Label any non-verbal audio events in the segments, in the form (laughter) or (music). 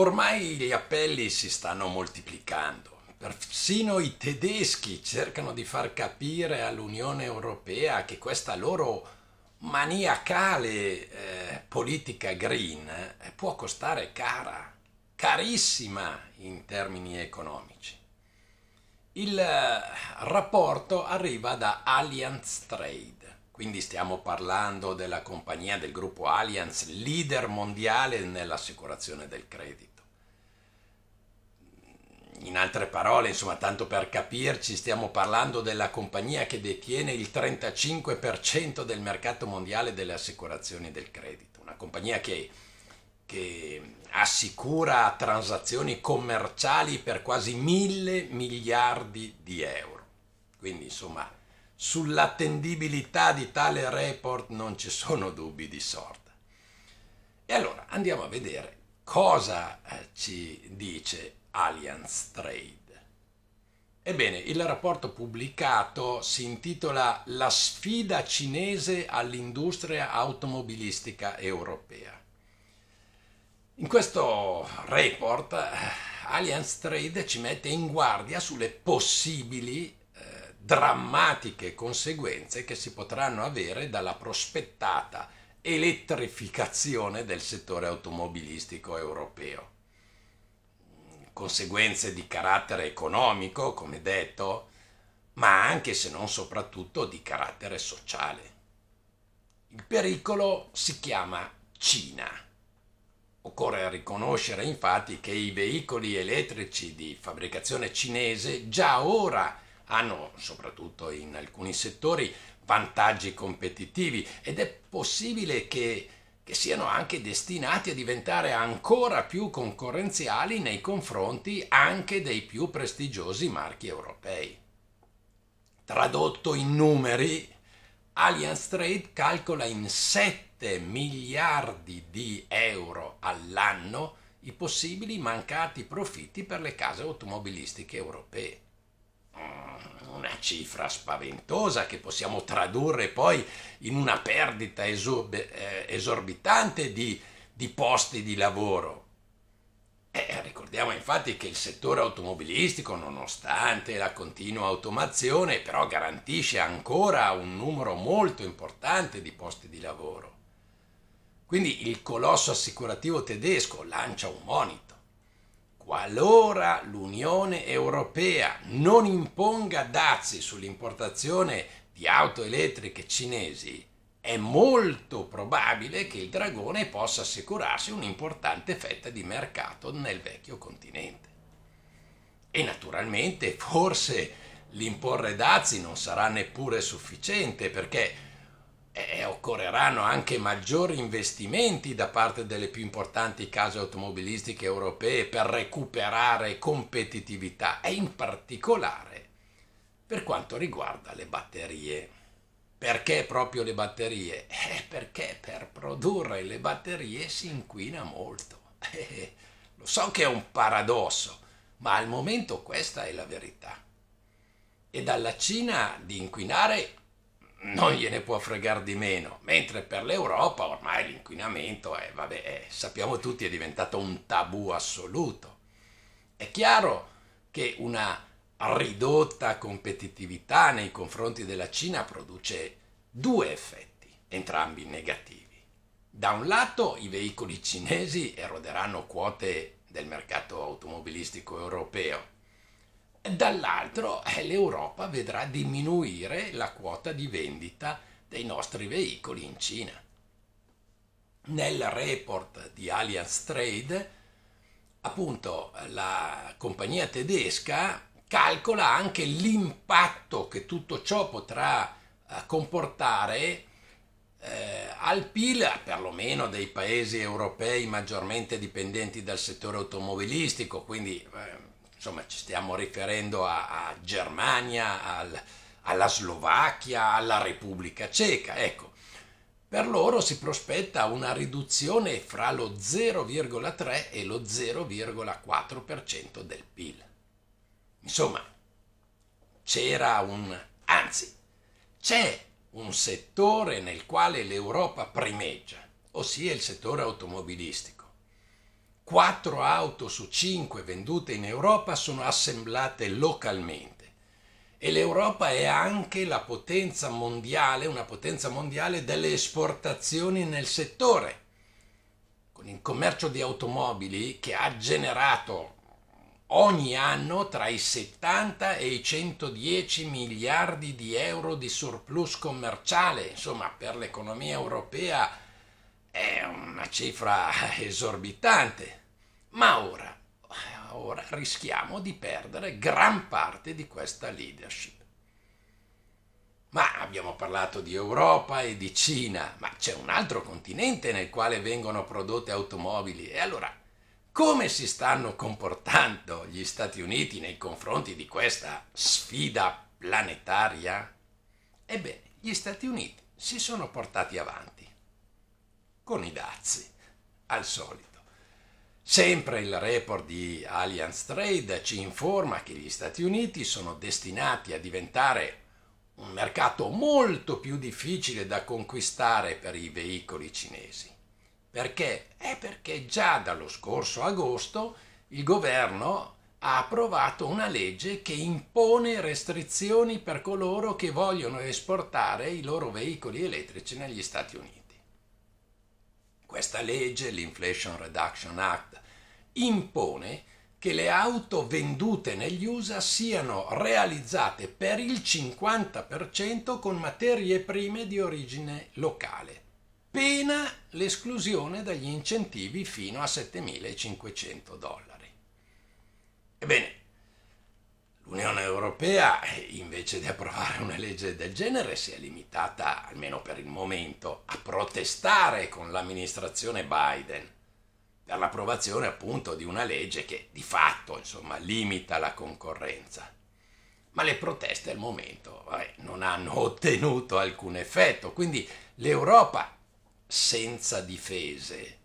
Ormai gli appelli si stanno moltiplicando. Persino i tedeschi cercano di far capire all'Unione Europea che questa loro maniacale eh, politica green eh, può costare cara, carissima in termini economici. Il eh, rapporto arriva da Allianz Trade. Quindi stiamo parlando della compagnia del gruppo Allianz, leader mondiale nell'assicurazione del credito. In altre parole, insomma, tanto per capirci, stiamo parlando della compagnia che detiene il 35% del mercato mondiale delle assicurazioni del credito, una compagnia che, che assicura transazioni commerciali per quasi mille miliardi di euro. Quindi, insomma, Sull'attendibilità di tale report non ci sono dubbi di sorta. E allora andiamo a vedere cosa eh, ci dice Allianz Trade. Ebbene, il rapporto pubblicato si intitola La sfida cinese all'industria automobilistica europea. In questo report eh, Allianz Trade ci mette in guardia sulle possibili drammatiche conseguenze che si potranno avere dalla prospettata elettrificazione del settore automobilistico europeo. Conseguenze di carattere economico, come detto, ma anche se non soprattutto di carattere sociale. Il pericolo si chiama Cina. Occorre riconoscere infatti che i veicoli elettrici di fabbricazione cinese già ora hanno, soprattutto in alcuni settori, vantaggi competitivi ed è possibile che, che siano anche destinati a diventare ancora più concorrenziali nei confronti anche dei più prestigiosi marchi europei. Tradotto in numeri, Allianz Trade calcola in 7 miliardi di euro all'anno i possibili mancati profitti per le case automobilistiche europee. Ah, una cifra spaventosa che possiamo tradurre poi in una perdita eh, esorbitante di, di posti di lavoro. Eh, ricordiamo infatti che il settore automobilistico, nonostante la continua automazione, però garantisce ancora un numero molto importante di posti di lavoro. Quindi il colosso assicurativo tedesco lancia un monito qualora l'Unione Europea non imponga dazi sull'importazione di auto elettriche cinesi, è molto probabile che il dragone possa assicurarsi un'importante fetta di mercato nel vecchio continente. E naturalmente forse l'imporre dazi non sarà neppure sufficiente perché e eh, eh, occorreranno anche maggiori investimenti da parte delle più importanti case automobilistiche europee per recuperare competitività e in particolare per quanto riguarda le batterie. Perché proprio le batterie? Eh, perché per produrre le batterie si inquina molto. (laughs) Eh, eh, lo so che è un paradosso, ma al momento questa è la verità. E dalla Cina di inquinare non gliene può fregare di meno, mentre per l'Europa ormai l'inquinamento è, vabbè, è, sappiamo tutti, è diventato un tabù assoluto. È chiaro che una ridotta competitività nei confronti della Cina produce due effetti, entrambi negativi. Da un lato i veicoli cinesi eroderanno quote del mercato automobilistico europeo, dall'altro eh, l'Europa vedrà diminuire la quota di vendita dei nostri veicoli in Cina. Nel report di Allianz Trade, appunto, la compagnia tedesca calcola anche l'impatto che tutto ciò potrà eh, comportare eh, al PIL, perlomeno dei paesi europei maggiormente dipendenti dal settore automobilistico, quindi eh, insomma ci stiamo riferendo a, a Germania, al, alla Slovacchia, alla Repubblica Ceca, ecco. Per loro si prospetta una riduzione fra lo 0,3 e lo 0,4% del PIL. Insomma, c'era un... anzi, c'è un settore nel quale l'Europa primeggia, ossia il settore automobilistico 4 auto su 5 vendute in Europa sono assemblate localmente e l'Europa è anche la potenza mondiale, una potenza mondiale delle esportazioni nel settore. Con il commercio di automobili che ha generato ogni anno tra i 70 e i 110 miliardi di euro di surplus commerciale, insomma per l'economia europea è una cifra esorbitante. Ma ora, ora rischiamo di perdere gran parte di questa leadership. Ma abbiamo parlato di Europa e di Cina, ma c'è un altro continente nel quale vengono prodotte automobili e allora come si stanno comportando gli Stati Uniti nei confronti di questa sfida planetaria? Ebbene, gli Stati Uniti si sono portati avanti, con i dazi, al solito. Sempre il report di Allianz Trade ci informa che gli Stati Uniti sono destinati a diventare un mercato molto più difficile da conquistare per i veicoli cinesi. Perché? È perché già dallo scorso agosto il governo ha approvato una legge che impone restrizioni per coloro che vogliono esportare i loro veicoli elettrici negli Stati Uniti. Questa legge, l'Inflation Reduction Act, impone che le auto vendute negli USA siano realizzate per il 50% con materie prime di origine locale. Pena l'esclusione dagli incentivi fino a 7.500 dollari. Ebbene, L'Unione Europea, invece di approvare una legge del genere, si è limitata, almeno per il momento, a protestare con l'amministrazione Biden per l'approvazione appunto di una legge che di fatto insomma, limita la concorrenza. Ma le proteste al momento vabbè, eh, non hanno ottenuto alcun effetto, quindi l'Europa senza difese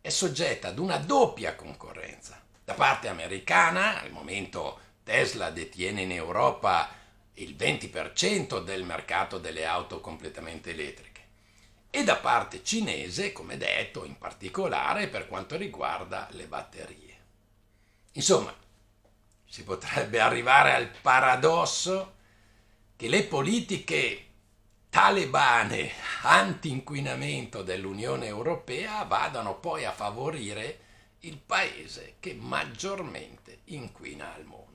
è soggetta ad una doppia concorrenza. Da parte americana, al momento Tesla detiene in Europa il 20% del mercato delle auto completamente elettriche. E da parte cinese, come detto, in particolare per quanto riguarda le batterie. Insomma, si potrebbe arrivare al paradosso che le politiche talebane anti-inquinamento dell'Unione Europea vadano poi a favorire il paese che maggiormente inquina al mondo.